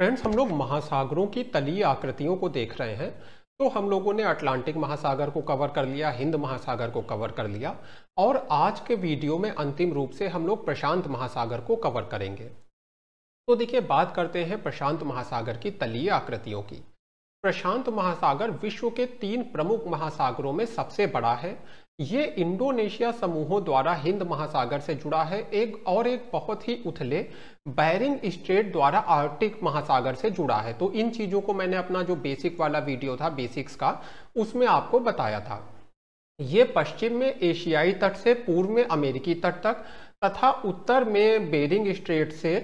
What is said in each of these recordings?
friends हम लोग महासागरों की तलीय आकृतियों को देख रहे हैं तो हम लोगों ने अटलांटिक महासागर को कवर कर लिया हिंद महासागर को कवर कर लिया और आज के वीडियो में अंतिम रूप से हम लोग प्रशांत महासागर को कवर करेंगे तो देखिए बात करते हैं प्रशांत महासागर की तलीय आकृतियों की प्रशांत महासागर विश्व के तीन प्रमुख महासागरों में सबसे बड़ा है ये इंडोनेशिया समूहों द्वारा हिंद महासागर से जुड़ा है एक और एक बहुत ही उथले बैरिंग स्ट्रेट द्वारा आर्टिक महासागर से जुड़ा है तो इन चीज़ों को मैंने अपना जो बेसिक वाला वीडियो था बेसिक्स का उसमें आपको बताया था ये पश्चिम में एशियाई तट से पूर्व में अमेरिकी तट तक तथा उत्तर में बेरिंग स्ट्रेट से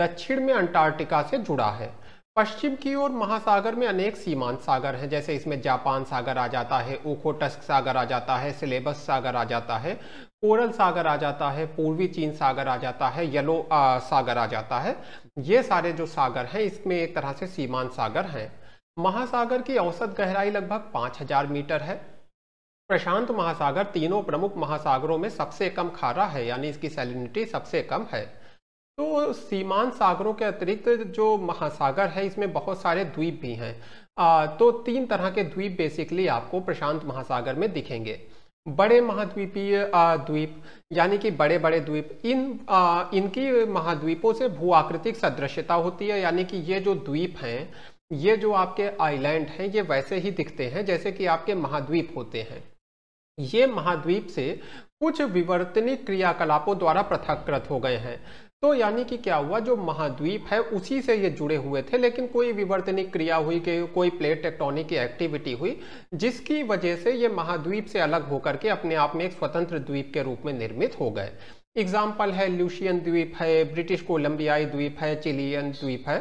दक्षिण में अंटार्कटिका से जुड़ा है पश्चिम की ओर महासागर में अनेक सीमांत सागर हैं जैसे इसमें जापान सागर आ जाता है ओखोटस्क सागर आ जाता है सिलेबस सागर आ जाता है कोरल सागर आ जाता है पूर्वी चीन सागर आ जाता है येलो आ, सागर आ जाता है ये सारे जो सागर हैं इसमें एक तरह से सीमांत सागर हैं महासागर की औसत गहराई लगभग पाँच मीटर है प्रशांत महासागर तीनों प्रमुख महासागरों में सबसे कम खारा है यानी इसकी सैलिनिटी सबसे कम है तो सीमांत सागरों के अतिरिक्त जो महासागर है इसमें बहुत सारे द्वीप भी हैं तो तीन तरह के द्वीप बेसिकली आपको प्रशांत महासागर में दिखेंगे बड़े महाद्वीपीय द्वीप यानी कि बड़े बड़े द्वीप इन आ, इनकी महाद्वीपों से भू आकृतिक सदृश्यता होती है यानी कि ये जो द्वीप हैं ये जो आपके आइलैंड हैं ये वैसे ही दिखते हैं जैसे कि आपके महाद्वीप होते हैं ये महाद्वीप से कुछ विवर्तनिक क्रियाकलापों द्वारा पृथककृत हो गए हैं तो यानी कि क्या हुआ जो महाद्वीप है उसी से ये जुड़े हुए थे लेकिन कोई विवर्तनिक क्रिया हुई कि कोई प्लेट टेक्टोनिक एक्टिविटी हुई जिसकी वजह से ये महाद्वीप से अलग होकर के अपने आप में एक स्वतंत्र द्वीप के रूप में निर्मित हो गए एग्जाम्पल है ल्यूशियन द्वीप है ब्रिटिश कोलंबियाई द्वीप है चिलियन द्वीप है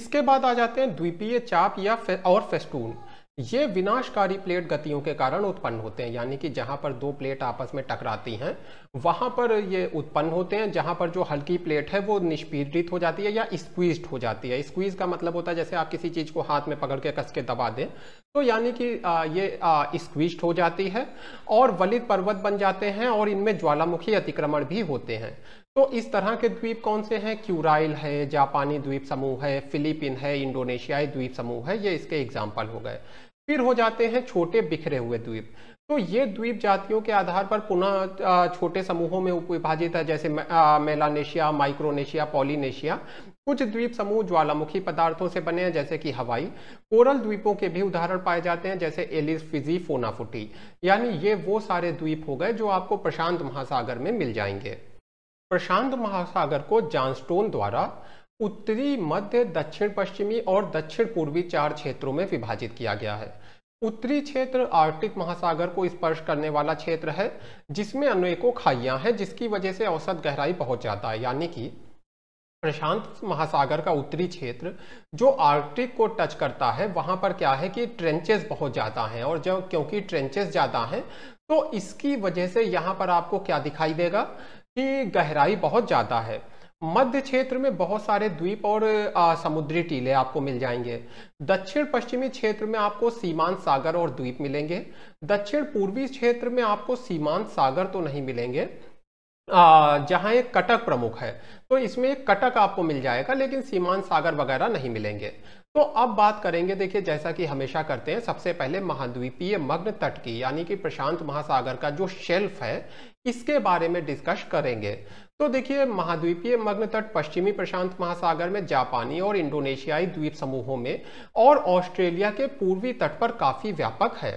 इसके बाद आ जाते हैं द्वीपीय चाप या फे, और फेस्टून ये विनाशकारी प्लेट गतियों के कारण उत्पन्न होते हैं यानी कि जहां पर दो प्लेट आपस में टकराती हैं वहां पर ये उत्पन्न होते हैं जहां पर जो हल्की प्लेट है वो निष्पीड़ित हो जाती है या स्क्वीज्ड हो जाती है स्क्वीज का मतलब होता है जैसे आप किसी चीज़ को हाथ में पकड़ के कस के दबा दें तो यानी कि ये स्क्वीज्ड हो जाती है और वलित पर्वत बन जाते हैं और इनमें ज्वालामुखी अतिक्रमण भी होते हैं तो इस तरह के द्वीप कौन से हैं क्यूराइल है जापानी द्वीप समूह है फिलीपीन है इंडोनेशियाई द्वीप समूह है ये इसके एग्जाम्पल हो गए फिर हो जाते हैं छोटे बिखरे हुए द्वीप तो ये द्वीप जातियों के आधार पर पुनः छोटे समूहों में उपविभाजित है जैसे मेलानेशिया माइक्रोनेशिया पॉलीनेशिया कुछ द्वीप समूह ज्वालामुखी पदार्थों से बने हैं जैसे कि हवाई कोरल द्वीपों के भी उदाहरण पाए जाते हैं जैसे एलिस फिजी फोनाफुटी यानी ये वो सारे द्वीप हो गए जो आपको प्रशांत महासागर में मिल जाएंगे प्रशांत महासागर को जानस्टोन द्वारा उत्तरी मध्य दक्षिण पश्चिमी और दक्षिण पूर्वी चार क्षेत्रों में विभाजित किया गया है उत्तरी क्षेत्र आर्टिक महासागर को स्पर्श करने वाला क्षेत्र है जिसमें अनेकों खाइयां हैं जिसकी वजह से औसत गहराई पहुंच जाता है यानी कि प्रशांत महासागर का उत्तरी क्षेत्र जो आर्कटिक को टच करता है वहां पर क्या है कि ट्रेंचेस बहुत ज़्यादा हैं और जब क्योंकि ट्रेंचेस ज़्यादा हैं तो इसकी वजह से यहाँ पर आपको क्या दिखाई देगा कि गहराई बहुत ज़्यादा है मध्य क्षेत्र में बहुत सारे द्वीप और आ, समुद्री टीले आपको मिल जाएंगे दक्षिण पश्चिमी क्षेत्र में आपको सीमांत सागर और द्वीप मिलेंगे दक्षिण पूर्वी क्षेत्र में आपको सीमांत सागर तो नहीं मिलेंगे जहाँ एक कटक प्रमुख है तो इसमें एक कटक आपको मिल जाएगा लेकिन सीमांत सागर वगैरह नहीं मिलेंगे तो अब बात करेंगे देखिए जैसा कि हमेशा करते हैं सबसे पहले महाद्वीपीय मग्न तट की यानी कि प्रशांत महासागर का जो शेल्फ है इसके बारे में डिस्कस करेंगे तो देखिए महाद्वीपीय मग्न तट पश्चिमी प्रशांत महासागर में जापानी और इंडोनेशियाई द्वीप समूहों में और ऑस्ट्रेलिया के पूर्वी तट पर काफी व्यापक है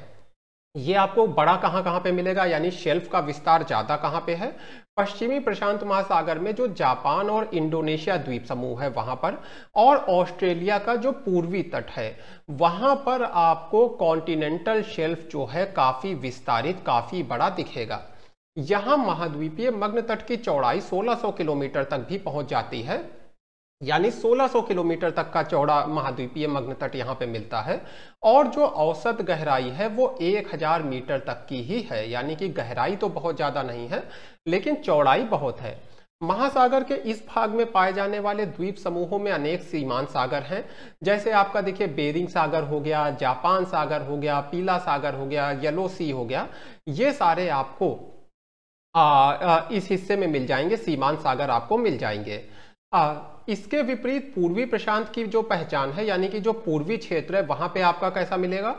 ये आपको बड़ा कहाँ कहाँ पे मिलेगा यानी शेल्फ का विस्तार ज़्यादा कहाँ पे है पश्चिमी प्रशांत महासागर में जो जापान और इंडोनेशिया द्वीप समूह है वहाँ पर और ऑस्ट्रेलिया का जो पूर्वी तट है वहाँ पर आपको कॉन्टिनेंटल शेल्फ जो है काफ़ी विस्तारित काफ़ी बड़ा दिखेगा यहां महाद्वीपीय मग्न तट की चौड़ाई 1600 किलोमीटर तक भी पहुंच जाती है यानी 1600 किलोमीटर तक का चौड़ा महाद्वीपीय मग्न तट यहाँ पे मिलता है और जो औसत गहराई है वो 1000 मीटर तक की ही है यानी कि गहराई तो बहुत ज़्यादा नहीं है लेकिन चौड़ाई बहुत है महासागर के इस भाग में पाए जाने वाले द्वीप समूहों में अनेक सीमान सागर हैं जैसे आपका देखिए बेरिंग सागर हो गया जापान सागर हो गया पीला सागर हो गया येलो सी हो गया ये सारे आपको आ, आ, इस हिस्से में मिल जाएंगे सीमांत सागर आपको मिल जाएंगे आ, इसके विपरीत पूर्वी प्रशांत की जो पहचान है यानी कि जो पूर्वी क्षेत्र है वहां पे आपका कैसा मिलेगा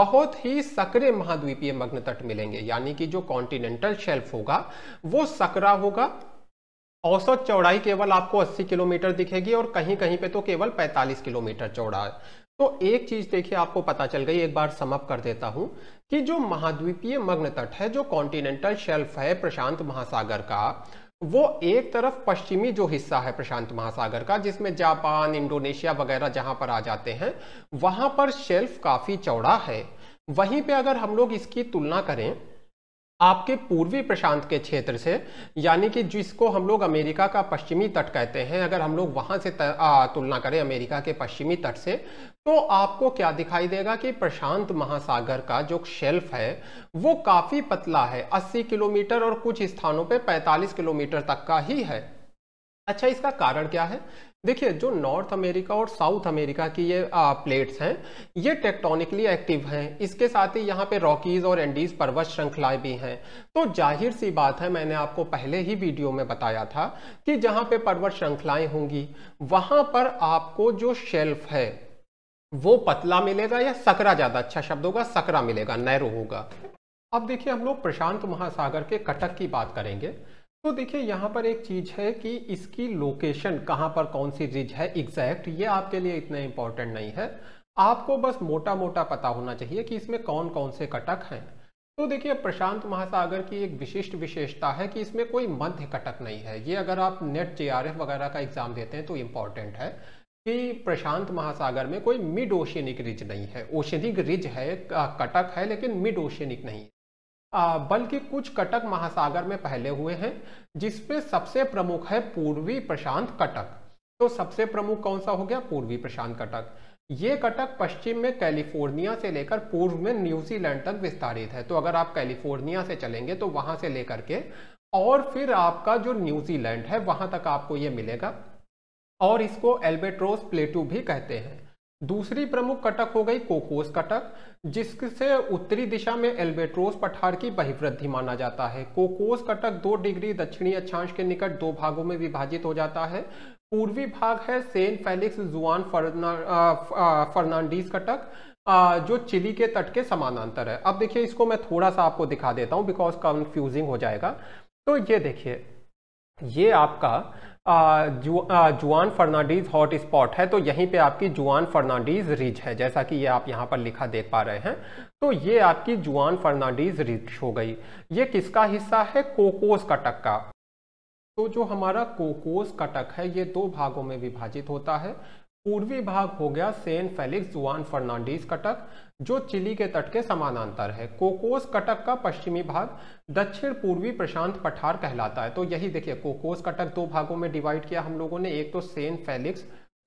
बहुत ही सक्रिय महाद्वीपीय मग्न तट मिलेंगे यानी कि जो कॉन्टिनेंटल शेल्फ होगा वो सकरा होगा औसत चौड़ाई केवल आपको 80 किलोमीटर दिखेगी और कहीं कहीं पे तो केवल 45 किलोमीटर चौड़ा है तो एक चीज देखिए आपको पता चल गई एक बार समअप कर देता हूं कि जो महाद्वीपीय मग्न तट है जो कॉन्टिनेंटल शेल्फ है प्रशांत महासागर का वो एक तरफ पश्चिमी जो हिस्सा है प्रशांत महासागर का जिसमें जापान इंडोनेशिया वगैरह जहां पर आ जाते हैं वहां पर शेल्फ काफी चौड़ा है वहीं पे अगर हम लोग इसकी तुलना करें आपके पूर्वी प्रशांत के क्षेत्र से यानी कि जिसको हम लोग अमेरिका का पश्चिमी तट कहते हैं अगर हम लोग वहां से तुलना करें अमेरिका के पश्चिमी तट से तो आपको क्या दिखाई देगा कि प्रशांत महासागर का जो शेल्फ है वो काफी पतला है 80 किलोमीटर और कुछ स्थानों पे 45 किलोमीटर तक का ही है अच्छा इसका कारण क्या है देखिए जो नॉर्थ अमेरिका और साउथ अमेरिका की ये आ, प्लेट्स हैं ये टेक्टोनिकली एक्टिव हैं इसके साथ ही यहाँ पे रॉकीज और एंडीज पर्वत श्रृंखलाएं भी हैं तो जाहिर सी बात है मैंने आपको पहले ही वीडियो में बताया था कि जहाँ पे पर्वत श्रृंखलाएं होंगी वहाँ पर आपको जो शेल्फ है वो पतला मिलेगा या सकरा ज़्यादा अच्छा शब्द होगा सकरा मिलेगा नैरो होगा अब देखिए हम लोग प्रशांत महासागर के कटक की बात करेंगे तो देखिए यहाँ पर एक चीज़ है कि इसकी लोकेशन कहाँ पर कौन सी रिज है एग्जैक्ट ये आपके लिए इतना इम्पोर्टेंट नहीं है आपको बस मोटा मोटा पता होना चाहिए कि इसमें कौन कौन से कटक हैं तो देखिए प्रशांत महासागर की एक विशिष्ट विशेषता है कि इसमें कोई मध्य कटक नहीं है ये अगर आप नेट जे वगैरह का एग्जाम देते हैं तो इम्पोर्टेंट है कि प्रशांत महासागर में कोई मिड ओशियनिक रिज नहीं है ओशनिक रिज है कटक है लेकिन मिड ओशियनिक नहीं बल्कि कुछ कटक महासागर में पहले हुए हैं जिसमें सबसे प्रमुख है पूर्वी प्रशांत कटक तो सबसे प्रमुख कौन सा हो गया पूर्वी प्रशांत कटक ये कटक पश्चिम में कैलिफोर्निया से लेकर पूर्व में न्यूजीलैंड तक विस्तारित है तो अगर आप कैलिफोर्निया से चलेंगे तो वहां से लेकर के और फिर आपका जो न्यूजीलैंड है वहां तक आपको ये मिलेगा और इसको एल्बेट्रोस प्लेटू भी कहते हैं दूसरी प्रमुख कटक हो गई कोकोस कटक जिससे उत्तरी दिशा में एल्बेट्रोस पठार की बहिवृद्धि माना जाता है कोकोस कटक दो डिग्री दक्षिणी अक्षांश के निकट दो भागों में विभाजित हो जाता है पूर्वी भाग है सेंट फेलिक्स जुआन फर्ना, फर्नांडीज कटक आ, जो चिली के तट के समानांतर है अब देखिए इसको मैं थोड़ा सा आपको दिखा देता हूँ बिकॉज कंफ्यूजिंग हो जाएगा तो ये देखिए ये आपका जुआन फर्नाडीज हॉट स्पॉट है तो यहीं पे आपकी जुआन फर्नांडीज रिज है जैसा कि ये आप यहाँ पर लिखा देख पा रहे हैं तो ये आपकी जुआन फर्नांडीज रिज हो गई ये किसका हिस्सा है कोकोस कटक का तो जो हमारा कोकोस कटक है ये दो भागों में विभाजित होता है पूर्वी भाग हो गया सेंट फेलिक्स जुआन फर्नांडीज कटक जो चिली के तट के समानांतर है कोकोस कटक का पश्चिमी भाग दक्षिण पूर्वी प्रशांत पठार कहलाता है तो यही देखिए कोकोस कटक दो भागों में डिवाइड किया हम लोगों ने एक तो सेन फेलिक्स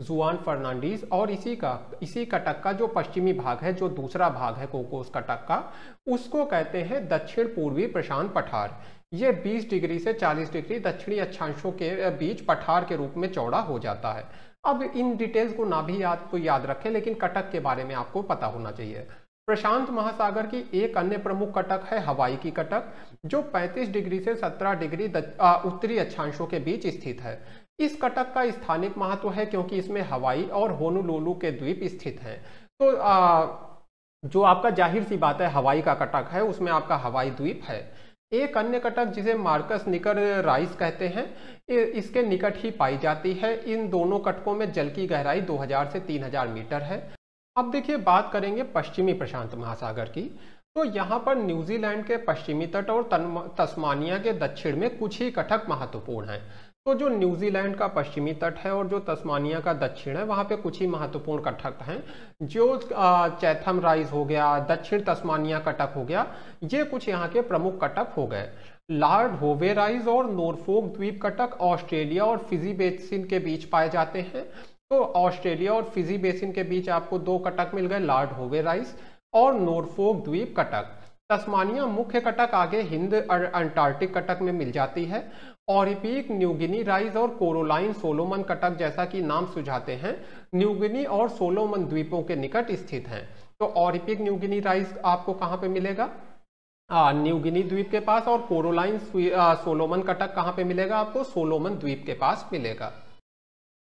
जुआन फर्नांडीज और इसी का इसी कटक का जो पश्चिमी भाग है जो दूसरा भाग है कोकोस कटक का उसको कहते हैं दक्षिण पूर्वी प्रशांत पठार ये 20 डिग्री से 40 डिग्री दक्षिणी अक्षांशों के बीच पठार के रूप में चौड़ा हो जाता है अब इन डिटेल्स को ना भी याद याद रखें लेकिन कटक के बारे में आपको पता होना चाहिए प्रशांत महासागर की एक अन्य प्रमुख कटक है हवाई की कटक जो 35 डिग्री से 17 डिग्री उत्तरी अक्षांशों के बीच स्थित है इस कटक का स्थानिक महत्व है क्योंकि इसमें हवाई और होनुलोलू के द्वीप स्थित हैं तो आ, जो आपका जाहिर सी बात है हवाई का कटक है उसमें आपका हवाई द्वीप है एक अन्य कटक जिसे मार्कस निकर राइस कहते हैं इसके निकट ही पाई जाती है इन दोनों कटकों में जल की गहराई 2000 से 3000 मीटर है अब देखिए बात करेंगे पश्चिमी प्रशांत महासागर की तो यहाँ पर न्यूजीलैंड के पश्चिमी तट और तस्मानिया के दक्षिण में कुछ ही कटक महत्वपूर्ण हैं तो जो न्यूजीलैंड का पश्चिमी तट है और जो तस्मानिया का दक्षिण है वहाँ पे कुछ ही महत्वपूर्ण कटक हैं जो चैथम राइज हो गया दक्षिण तस्मानिया कटक हो गया ये कुछ यहाँ के प्रमुख कटक हो गए लार्ड होवे राइज और नोरफोक द्वीप कटक ऑस्ट्रेलिया और फिजी बेसिन के बीच पाए जाते हैं तो ऑस्ट्रेलिया और फिजी बेसिन के बीच आपको दो कटक मिल गए लार्ड होवे राइज और नोरफोक द्वीप कटक तस्मानिया मुख्य कटक आगे हिंद अंटार्कटिक कटक में मिल जाती है ओरिपिक न्यूगिनी राइज और कोरोलाइन सोलोमन कटक जैसा कि नाम सुझाते हैं न्यूगिनी और सोलोमन द्वीपों के निकट स्थित हैं तो ओरिपिक न्यूगिनी राइज आपको कहाँ पे मिलेगा न्यूगिनी द्वीप के पास और कोरोलाइन सोलोमन कटक कहाँ पे मिलेगा आपको सोलोमन द्वीप के पास मिलेगा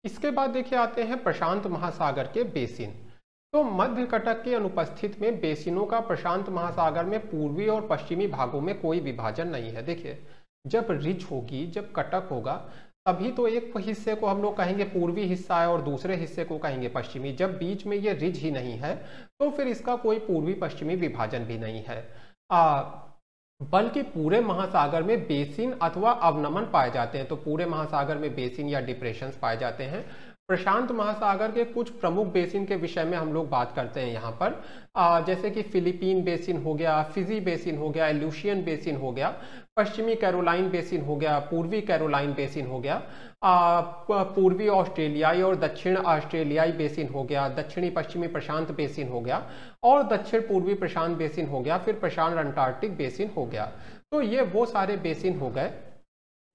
इसके बाद देखिए आते हैं प्रशांत महासागर के बेसिन तो मध्य कटक के अनुपस्थित में बेसिनों का प्रशांत महासागर में पूर्वी और पश्चिमी भागों में कोई विभाजन नहीं है देखिए जब रिच होगी जब कटक होगा तभी तो एक हिस्से को हम लोग कहेंगे पूर्वी हिस्सा है और दूसरे हिस्से को कहेंगे पश्चिमी जब बीच में ये रिज ही नहीं है तो फिर इसका कोई पूर्वी पश्चिमी विभाजन भी नहीं है आ, बल्कि पूरे महासागर में बेसिन अथवा अवनमन पाए जाते हैं तो पूरे महासागर में बेसिन या डिप्रेशन पाए जाते हैं प्रशांत महासागर के कुछ प्रमुख बेसिन के विषय में हम लोग बात करते हैं यहाँ पर आ, जैसे कि फिलीपीन बेसिन हो गया फिजी बेसिन हो गया एल्यूशियन बेसिन हो गया पश्चिमी कैरोलाइन बेसिन हो गया पूर्वी कैरोलाइन बेसिन हो गया पूर्वी ऑस्ट्रेलियाई और दक्षिण ऑस्ट्रेलियाई बेसिन हो गया दक्षिणी पश्चिमी प्रशांत बेसिन हो गया और दक्षिण पूर्वी प्रशांत बेसिन हो गया फिर प्रशांत अंटार्कटिक बेसिन हो गया तो ये वो सारे बेसिन हो गए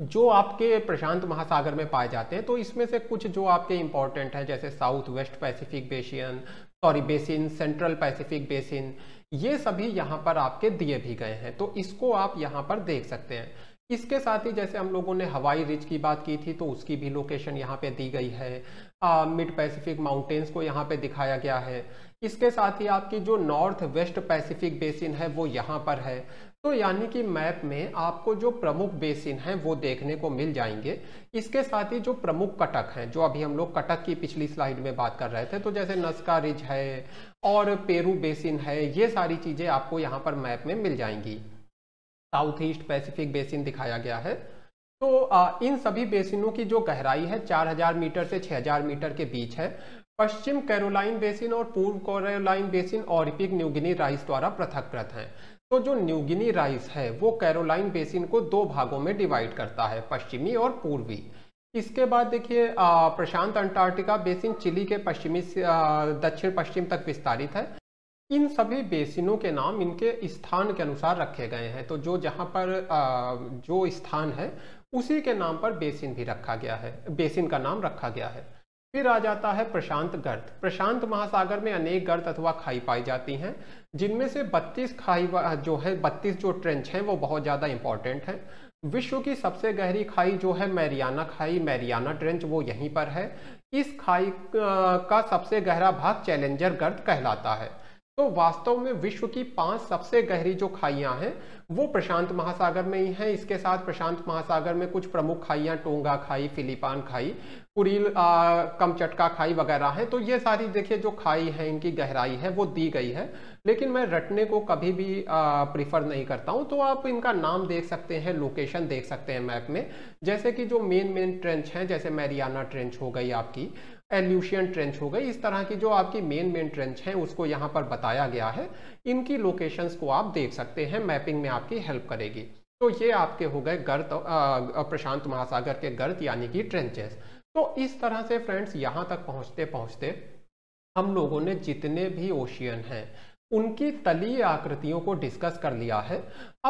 जो आपके प्रशांत महासागर में पाए जाते हैं तो इसमें से कुछ जो आपके इंपॉर्टेंट हैं जैसे south west Pacific basin sorry basin central Pacific basin ये सभी यहाँ पर आपके दिए भी गए हैं तो इसको आप यहाँ पर देख सकते हैं इसके साथ ही जैसे हम लोगों ने हवाई रिज की बात की थी तो उसकी भी लोकेशन यहाँ पे दी गई है मिड पैसिफिक माउंटेन्स को यहाँ पे दिखाया गया है इसके साथ ही आपकी जो नॉर्थ वेस्ट पैसिफिक बेसिन है वो यहाँ पर है तो यानी कि मैप में आपको जो प्रमुख बेसिन हैं वो देखने को मिल जाएंगे इसके साथ ही जो प्रमुख कटक हैं जो अभी हम लोग कटक की पिछली स्लाइड में बात कर रहे थे तो जैसे नस्का रिज है और पेरू बेसिन है ये सारी चीज़ें आपको यहाँ पर मैप में मिल जाएंगी साउथ ईस्ट पैसिफिक बेसिन दिखाया गया है तो आ, इन सभी बेसिनों की जो गहराई है चार मीटर से छह मीटर के बीच है पश्चिम कैरोलाइन बेसिन और पूर्व कैरोलाइन बेसिन और न्यूगिनी राइस द्वारा पृथककृत हैं तो जो न्यूगिनी राइस है वो कैरोलाइन बेसिन को दो भागों में डिवाइड करता है पश्चिमी और पूर्वी इसके बाद देखिए प्रशांत अंटार्कटिका बेसिन चिली के पश्चिमी दक्षिण पश्चिम तक विस्तारित है इन सभी बेसिनों के नाम इनके स्थान के अनुसार रखे गए हैं तो जो जहाँ पर जो स्थान है उसी के नाम पर बेसिन भी रखा गया है बेसिन का नाम रखा गया है फिर आ जाता है प्रशांत गर्त प्रशांत महासागर में अनेक गर्त अथवा खाई पाई जाती हैं जिनमें से 32 खाई जो है 32 जो ट्रेंच हैं वो बहुत ज़्यादा इंपॉर्टेंट हैं विश्व की सबसे गहरी खाई जो है मैरियाना खाई मैरियाना ट्रेंच वो यहीं पर है इस खाई का सबसे गहरा भाग चैलेंजर गर्त कहलाता है तो वास्तव में विश्व की पांच सबसे गहरी जो खाइयां हैं वो प्रशांत महासागर में ही हैं इसके साथ प्रशांत महासागर में कुछ प्रमुख खाइयां टोंगा खाई फिलिपान खाई कुरील कम चटका खाई वगैरह हैं तो ये सारी देखिए जो खाई है इनकी गहराई है वो दी गई है लेकिन मैं रटने को कभी भी प्रीफर नहीं करता हूँ तो आप इनका नाम देख सकते हैं लोकेशन देख सकते हैं मैप में जैसे कि जो मेन मेन ट्रेंच हैं जैसे मैरियाना ट्रेंच हो गई आपकी एल्यूशियन ट्रेंच हो गई इस तरह की जो आपकी मेन मेन ट्रेंच है उसको यहाँ पर बताया गया है इनकी लोकेशंस को आप देख सकते हैं मैपिंग में आपकी हेल्प करेगी तो ये आपके हो गए गर्त प्रशांत महासागर के गर्त यानी कि ट्रेंचेस तो इस तरह से फ्रेंड्स यहाँ तक पहुँचते पहुँचते हम लोगों ने जितने भी ओशियन हैं उनकी तलीय आकृतियों को डिस्कस कर लिया है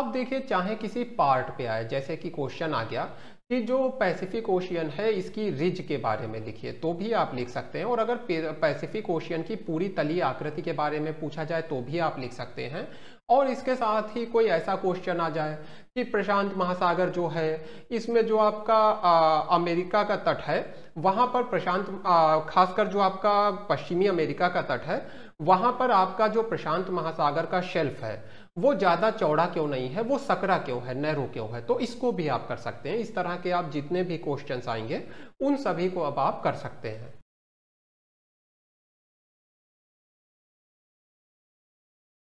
अब देखिए चाहे किसी पार्ट पे आए जैसे कि क्वेश्चन आ गया कि जो पैसिफिक ओशियन है इसकी रिज के बारे में लिखिए तो भी आप लिख सकते हैं और अगर पैसिफिक ओशियन की पूरी तली आकृति के बारे में पूछा जाए तो भी आप लिख सकते हैं और इसके साथ ही कोई ऐसा क्वेश्चन आ जाए कि प्रशांत महासागर जो है इसमें जो आपका आ, अमेरिका का तट है वहाँ पर प्रशांत खासकर जो आपका पश्चिमी अमेरिका का तट है वहाँ पर आपका जो प्रशांत महासागर का शेल्फ है वो ज़्यादा चौड़ा क्यों नहीं है वो सकरा क्यों है नैरो क्यों है तो इसको भी आप कर सकते हैं इस तरह के आप जितने भी क्वेश्चन आएंगे उन सभी को अब आप कर सकते हैं